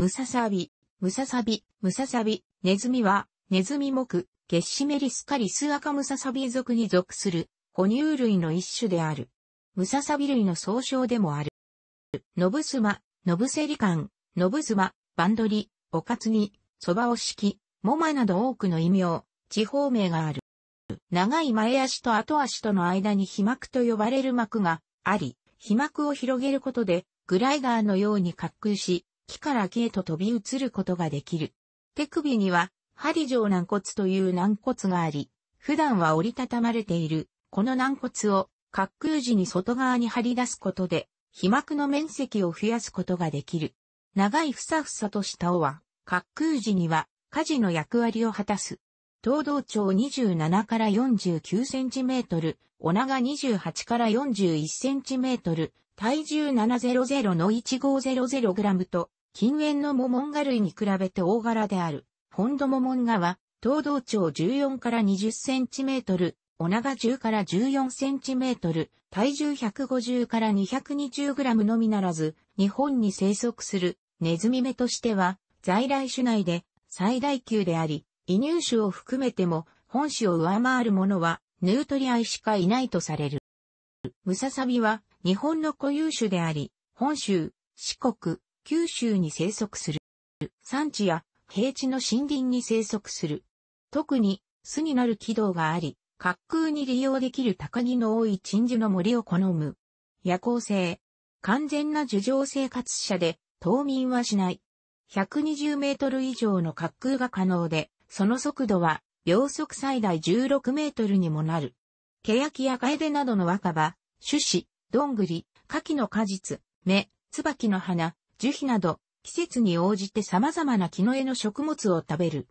ムササビ、ムササビ、ムササビ、ネズミは、ネズミ目、ゲッシメリスカリスアカムササビ属に属する、哺乳類の一種である。ムササビ類の総称でもある。ノブスマ、ノブセリカン、ノブスマ、バンドリ、オカツニ、ソバオシキ、モマなど多くの異名、地方名がある。長い前足と後足との間に皮膜と呼ばれる膜があり、皮膜を広げることで、グライダーのように滑空し、木から木へと飛び移ることができる。手首には、針状軟骨という軟骨があり、普段は折りたたまれている、この軟骨を、滑空時に外側に張り出すことで、被膜の面積を増やすことができる。長いふさふさとした尾は、滑空時には、火事の役割を果たす。東道長27から49センチメートル、尾長28から41センチメートル、体重700の1500グラムと、近縁のモモンガ類に比べて大柄である、ホンドモモンガは、東道長14から20センチメートル、お長10から14センチメートル、体重150から220グラムのみならず、日本に生息するネズミ目としては、在来種内で最大級であり、移入種を含めても、本種を上回るものは、ヌートリアイしかいないとされる。ムササビは、日本の固有種であり、本州、四国、九州に生息する。山地や平地の森林に生息する。特に巣になる軌道があり、滑空に利用できる高木の多い鎮守の森を好む。夜行性。完全な樹上生活者で、冬眠はしない。120メートル以上の滑空が可能で、その速度は秒速最大16メートルにもなる。ケヤキやカエデなどの若葉、種子、どんぐり、カキの果実、芽、椿の花、樹皮など、季節に応じて様々な木の絵の食物を食べる。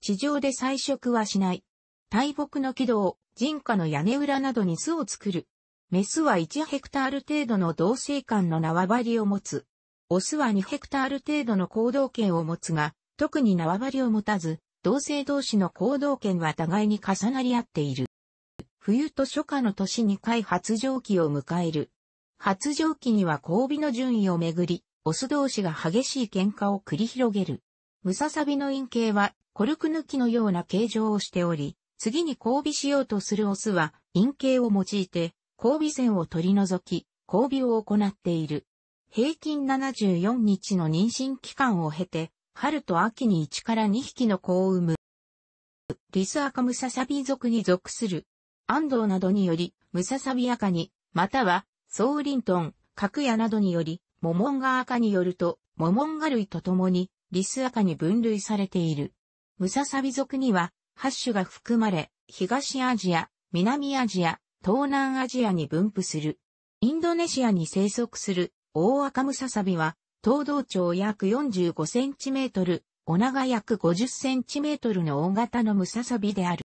地上で採食はしない。大木の軌道、人家の屋根裏などに巣を作る。メスは1ヘクタール程度の同性間の縄張りを持つ。オスは2ヘクタール程度の行動権を持つが、特に縄張りを持たず、同性同士の行動権は互いに重なり合っている。冬と初夏の年に回発情期を迎える。発情期には交尾の順位をめぐり、オス同士が激しい喧嘩を繰り広げる。ムササビの陰茎はコルク抜きのような形状をしており、次に交尾しようとするオスは陰茎を用いて交尾線を取り除き、交尾を行っている。平均74日の妊娠期間を経て、春と秋に1から2匹の子を産む。リスアカムササビ族に属する。安藤などにより、ムササビアカに、または、ソーリントン、カクヤなどにより、モモンガ赤によると、モモンガ類と共に、リス赤に分類されている。ムササビ族には、8種が含まれ、東アジア、南アジア、東南アジアに分布する。インドネシアに生息する、大赤ムササビは、東道長約45センチメートル、お長約50センチメートルの大型のムササビである。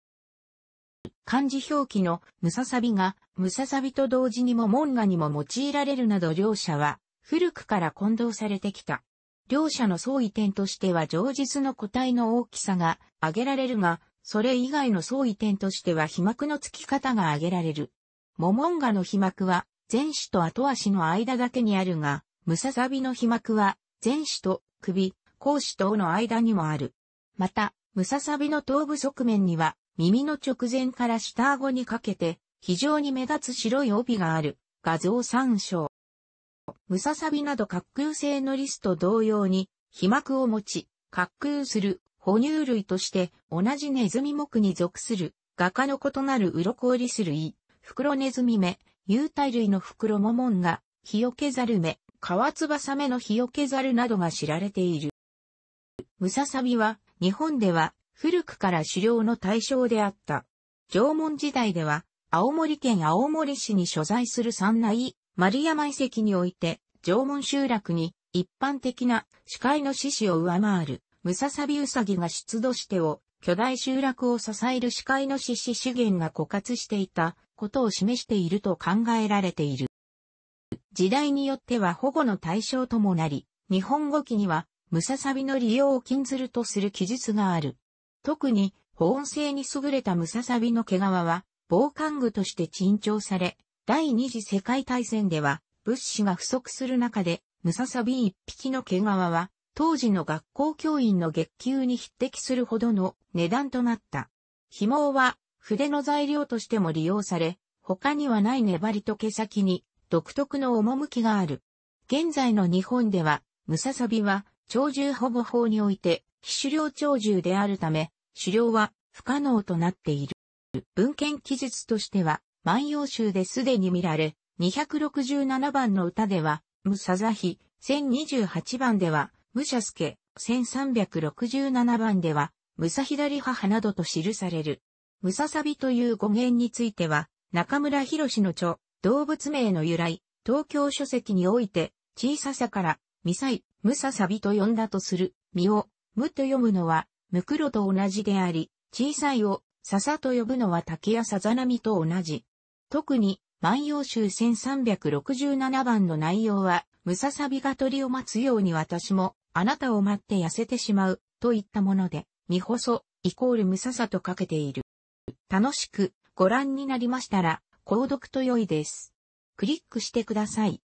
漢字表記のムササビが、ムササビと同時にもモンガにも用いられるなど両者は、古くから混同されてきた。両者の相違点としては上述の個体の大きさが挙げられるが、それ以外の相違点としては皮膜の付き方が挙げられる。モモンガの皮膜は前肢と後足の間だけにあるが、ムササビの皮膜は前肢と首、後肢等の間にもある。また、ムササビの頭部側面には耳の直前から下顎にかけて非常に目立つ白い帯がある。画像参照。ムササビなど滑空性のリスと同様に、皮膜を持ち、滑空する哺乳類として同じネズミ目に属する画家の異なる鱗りリス類、袋ネズミ目、有体類の袋モモンガ、ヒヨケザル目、バ翼目のヒヨケザルなどが知られている。ムササビは日本では古くから狩猟の対象であった。縄文時代では青森県青森市に所在する三内丸山遺跡において、縄文集落に一般的な視界の獅子を上回るムササビウサギが出土してを巨大集落を支える視界の獅子資源が枯渇していたことを示していると考えられている。時代によっては保護の対象ともなり、日本語記にはムササビの利用を禁ずるとする記述がある。特に保温性に優れたムササビの毛皮は防寒具として珍重され、第二次世界大戦では物資が不足する中で、ムササビ一匹の毛皮は、当時の学校教員の月給に匹敵するほどの値段となった。紐は筆の材料としても利用され、他にはない粘りと毛先に独特の趣がある。現在の日本では、ムササビは、鳥獣保護法において、非狩猟鳥獣であるため、狩猟は不可能となっている。文献記述としては、万葉集ですでに見られ、267番の歌では、ムサざヒ、1028番では、無者助、1367番では、ヒダ左母などと記される。ムササビという語源については、中村博士の著、動物名の由来、東京書籍において、小ささから、ミサイ、ムササビと呼んだとする、ミを、ムと読むのは、ムクロと同じであり、小さいを、ササと呼ぶのは竹やサザナミと同じ。特に、万葉集1367番の内容は、ムササビが鳥を待つように私も、あなたを待って痩せてしまう、といったもので、見細、イコールムササとかけている。楽しく、ご覧になりましたら、購読と良いです。クリックしてください。